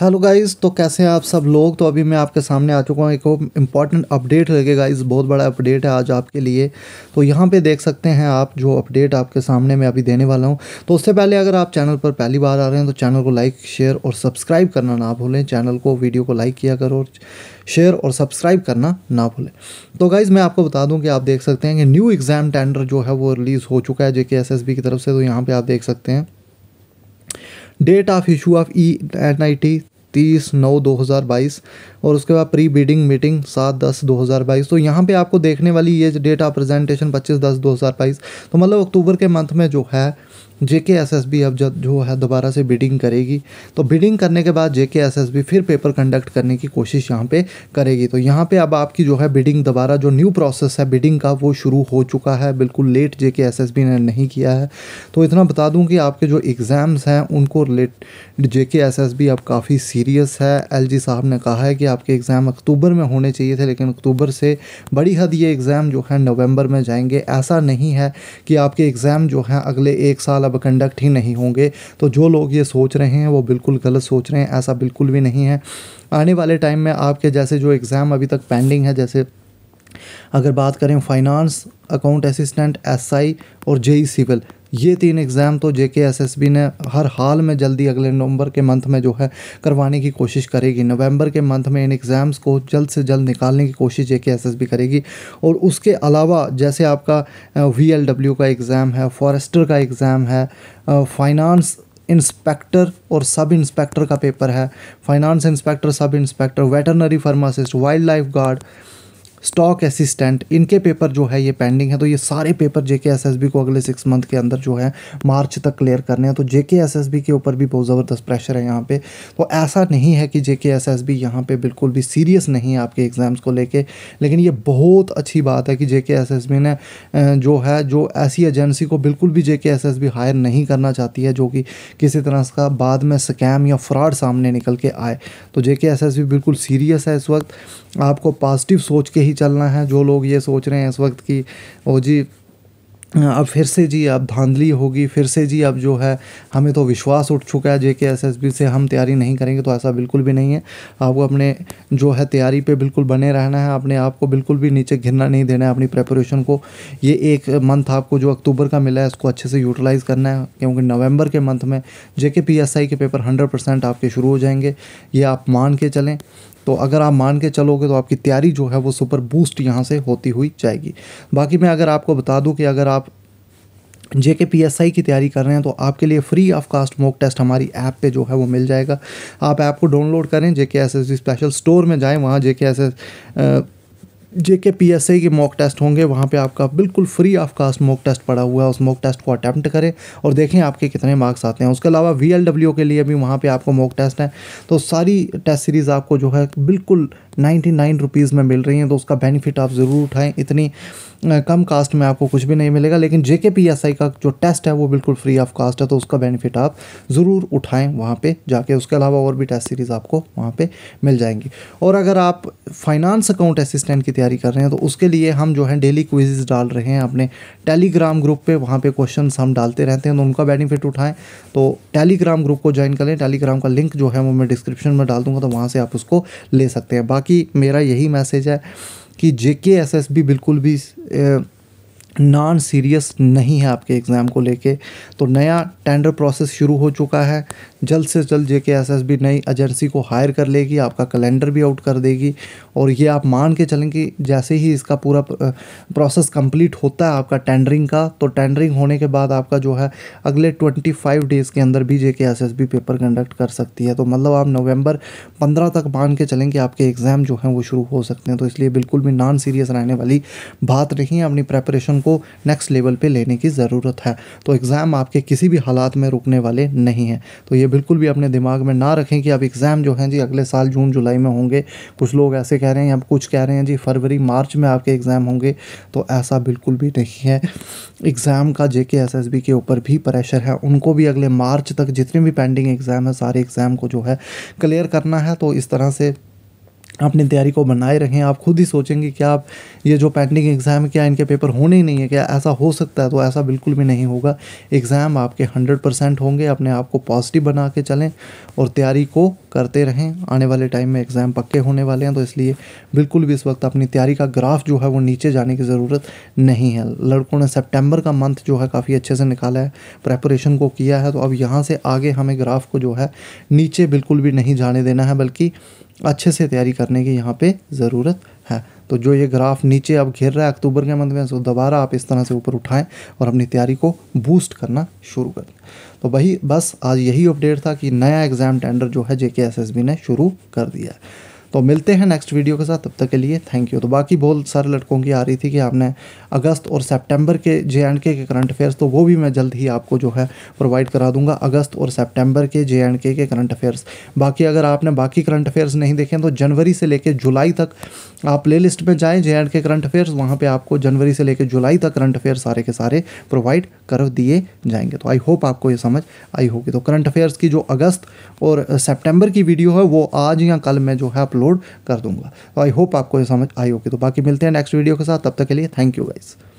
hello guys तो कैसे हैं आप सब लोग तो अभी मैं आपके सामने आ चुका हूँ एक इम्पॉर्टेंट अपडेट लगे गाइस बहुत बड़ा अपडेट है आज आपके लिए तो यहाँ पे देख सकते हैं आप जो अपडेट आपके सामने मैं अभी देने वाला हूँ तो उससे पहले अगर आप चैनल पर पहली बार आ रहे हैं तो चैनल को लाइक शेयर और सब्सक्राइब करना ना भूलें चैनल को वीडियो को लाइक किया करो शेयर और सब्सक्राइब करना ना भूलें तो गाइज़ मैं आपको बता दूँ कि आप देख सकते हैं कि न्यू एग्ज़ाम टेंडर जो है वो रिलीज़ हो चुका है जे की तरफ से तो यहाँ पर आप देख सकते हैं date of issue of E N I T तीस नौ दो हज़ार बाईस और उसके बाद प्री बीडिंग मीटिंग सात दस दो हज़ार बाईस तो यहाँ पे आपको देखने वाली ये डेट ऑफ प्रेजेंटेशन पच्चीस दस दो हज़ार बाईस तो मतलब अक्टूबर के मंथ में जो है जे के एस एस बी अब जब जो है दोबारा से बिडिंग करेगी तो बिडिंग करने के बाद J K S S B फिर पेपर कंडक्ट करने की कोशिश यहाँ पे करेगी तो यहाँ पे अब आपकी जो है बिडिंग दोबारा जो न्यू प्रोसेस है बिडिंग का वो शुरू हो चुका है बिल्कुल लेट जे के एस एस बी ने नहीं किया है तो इतना बता दूँ कि आपके जो एग्ज़ाम्स हैं उनको रिलेटेड जे के एस एस बी अब काफ़ी सीरियस है एल जी साहब ने कहा है कि आपके एग्ज़ाम अक्टूबर में होने चाहिए थे लेकिन अक्टूबर से बड़ी हद ये एग्ज़ाम जो है नवम्बर में जाएंगे ऐसा नहीं है कि आपके एग्ज़ाम जो हैं अगले एक साल अब मतलब कंडक्ट ही नहीं होंगे तो जो लोग ये सोच रहे हैं वो बिल्कुल गलत सोच रहे हैं ऐसा बिल्कुल भी नहीं है आने वाले टाइम में आपके जैसे जो एग्ज़ाम अभी तक पेंडिंग है जैसे अगर बात करें फाइनेंस अकाउंट असिस्टेंट एसआई और जेई सिविल e ये तीन एग्ज़ाम तो जे के एस एस बी ने हर हाल में जल्दी अगले नवंबर के मंथ में जो है करवाने की कोशिश करेगी नवंबर के मंथ में इन एग्ज़ाम्स को जल्द से जल्द निकालने की कोशिश जे के एस एस बी करेगी और उसके अलावा जैसे आपका वी एल डब्ल्यू का एग्ज़ाम है फॉरेस्टर का एग्ज़ाम है फाइनेंस इंस्पेक्टर और सब इंस्पेक्टर का पेपर है finance inspector sub inspector veterinary pharmacist wildlife guard stock assistant इनके पेपर जो है ये पेंडिंग है तो ये सारे पेपर जेके एसएसबी को अगले सिक्स मंथ के अंदर जो है मार्च तक क्लियर करने हैं तो जेके एसएसबी के ऊपर भी बहुत ज़बरदस्त प्रेशर है यहाँ पे तो ऐसा नहीं है कि जेके एसएसबी यहाँ पे बिल्कुल भी सीरियस नहीं है आपके एग्ज़ाम्स को लेके लेकिन ये बहुत अच्छी बात है कि जेके बी ने जो है जो ऐसी एजेंसी को बिल्कुल भी जेके बी हायर नहीं करना चाहती है जो कि किसी तरह का बाद में स्कैम या फ्रॉड सामने निकल के आए तो जेके बी बिल्कुल सीरियस है इस वक्त आपको पॉजिटिव सोच के ही चलना है जो लोग ये सोच रहे हैं इस वक्त कि ओ जी अब फिर से जी अब धांधली होगी फिर से जी अब जो है हमें तो विश्वास उठ चुका है जे के एस एस बी से हम तैयारी नहीं करेंगे तो ऐसा बिल्कुल भी नहीं है आपको अपने जो है तैयारी पे बिल्कुल बने रहना है अपने आप को बिल्कुल भी नीचे घिरना नहीं देना है अपनी प्रेपरेशन को ये एक मंथ आपको जो अक्टूबर का मिला है उसको अच्छे से यूटिलाइज़ करना है क्योंकि नवंबर के मंथ में जे के पी एस आई के पेपर हंड्रेड परसेंट आपके शुरू हो जाएंगे ये आप मान के चलें तो अगर आप मान के चलोगे तो आपकी तैयारी जो है वो सुपर बूस्ट यहाँ से होती हुई जाएगी बाकी मैं अगर आपको बता दूँ कि अगर आप जे के पी एस आई की तैयारी कर रहे हैं तो आपके लिए free of cost mock test हमारी ऐप पे जो है वो मिल जाएगा आप ऐप को डाउनलोड करें जे K S S special store में जाएं वहाँ जे के एस एस जे के पी एस आई के मॉक टेस्ट होंगे वहाँ पे आपका बिल्कुल free of cost mock test पड़ा हुआ है उस मॉक टेस्ट को अटैम्प्ट करें और देखें आपके कितने मार्क्स आते हैं उसके अलावा वी एल डब्ल्यू के लिए भी वहाँ पर आपको मॉक टेस्ट है तो सारी टेस्ट सीरीज़ आपको जो है बिल्कुल नाइन्टी नाइन रुपीज़ में मिल रही हैं तो उसका बेनिफिट आप ज़रूर उठाएँ इतनी कम कास्ट में आपको कुछ भी नहीं मिलेगा लेकिन जे के पी एस आई का जो टेस्ट है वो बिल्कुल फ्री ऑफ कास्ट है तो उसका बेनिफिट आप ज़रूर उठाएँ वहाँ पे जाके उसके अलावा और भी टेस्ट सीरीज़ आपको वहाँ पे मिल जाएंगी और अगर आप फाइनेंस अकाउंट असिस्टेंट की तैयारी कर रहे हैं तो उसके लिए हम जो है डेली क्विज़ डाल रहे हैं अपने टेलीग्राम ग्रुप पर वहाँ पर क्वेश्चन हम डालते रहते हैं तो उनका बेनिफिट उठाएँ तो टेलीग्राम ग्रुप को ज्वाइन करें टेलीग्राम का लिंक जो है वो मैं डिस्क्रिप्शन में डाल दूँगा तो वहाँ से आप उसको ले सकते हैं बाकी बाकी मेरा यही मैसेज है कि जे के एस एस बी बिल्कुल भी नॉन सीरियस नहीं है आपके एग्ज़ाम को लेके तो नया टेंडर प्रोसेस शुरू हो चुका है जल्द से जल्द J K S S B नई एजेंसी को हायर कर लेगी आपका कैलेंडर भी आउट कर देगी और ये आप मान के चलें कि जैसे ही इसका पूरा प्रोसेस कंप्लीट होता है आपका टेंडरिंग का तो टेंडरिंग होने के बाद आपका जो है अगले ट्वेंटी फाइव डेज़ के अंदर भी J K S S B paper conduct कर सकती है तो मतलब आप नवंबर पंद्रह तक मान के चलें कि आपके एग्ज़ाम जो हैं वो शुरू हो सकते हैं तो इसलिए बिल्कुल भी नॉन सीरियस रहने वाली बात नहीं है अपनी प्रेपरेशन को नेक्स्ट लेवल पे लेने की ज़रूरत है तो एग्ज़ाम आपके किसी भी हालात में रुकने वाले नहीं हैं तो ये बिल्कुल भी अपने दिमाग में ना रखें कि अब एग्ज़ाम जो हैं जी अगले साल जून जुलाई में होंगे कुछ लोग ऐसे कह रहे हैं अब कुछ कह रहे हैं जी फरवरी मार्च में आपके एग्ज़ाम होंगे तो ऐसा बिल्कुल भी नहीं है एग्ज़ाम का जे के ऊपर भी प्रेशर है उनको भी अगले मार्च तक जितने भी पेंडिंग एग्ज़ाम है सारे एग्ज़ाम को जो है क्लियर करना है तो इस तरह से अपनी तैयारी को बनाए रखें आप खुद ही सोचेंगे कि आप ये जो पेंडिंग एग्ज़ाम है क्या इनके पेपर होने ही नहीं है क्या ऐसा हो सकता है तो ऐसा बिल्कुल भी नहीं होगा एग्ज़ाम आपके हंड्रेड परसेंट होंगे अपने आप को पॉजिटिव बना के चलें और तैयारी को करते रहें आने वाले टाइम में एग्ज़ाम पक्के होने वाले हैं तो इसलिए बिल्कुल भी इस वक्त अपनी तैयारी का ग्राफ जो है वो नीचे जाने की ज़रूरत नहीं है लड़कों ने सेप्टेम्बर का मंथ जो है काफ़ी अच्छे से निकाला है प्रेपरेशन को किया है तो अब यहाँ से आगे हमें ग्राफ को जो है नीचे बिल्कुल भी नहीं जाने देना है बल्कि अच्छे से तैयारी करने की यहाँ पर ज़रूरत है तो जो ये ग्राफ नीचे अब घेर रहा है अक्टूबर के मंथ में दोबारा आप इस तरह से ऊपर उठाएं और अपनी तैयारी को बूस्ट करना शुरू करें तो वही बस आज यही अपडेट था कि नया एग्ज़ाम टेंडर जो है जे ने शुरू कर दिया है तो मिलते हैं नेक्स्ट वीडियो के साथ तब तक के लिए थैंक यू तो बाकी बहुत सारे लड़कों की आ रही थी कि आपने अगस्त और सेप्टेम्बर के J and K current affairs तो वो भी मैं जल्द ही आपको जो है प्रोवाइड करा दूंगा अगस्त और सेप्टेम्बर के J and K current affairs बाकी अगर आपने बाकी करंट अफेयर्स नहीं देखें तो जनवरी से लेकर जुलाई तक आप प्ले लिस्ट में जाएँ J and K current affairs वहाँ पर आपको जनवरी से लेकर जुलाई तक करंट अफेयर्स सारे के सारे प्रोवाइड कर दिए जाएंगे तो आई होप आपको ये समझ आई होगी तो करंट अफेयर्स की जो अगस्त और सेप्टेम्बर की वीडियो है वो आज या कल मैं जो है अपलोड अपलोड कर दूंगा तो आई होप आपको समझ आई होगी तो बाकी मिलते हैं नेक्स्ट वीडियो के साथ तब तक के लिए थैंक यू गाइज़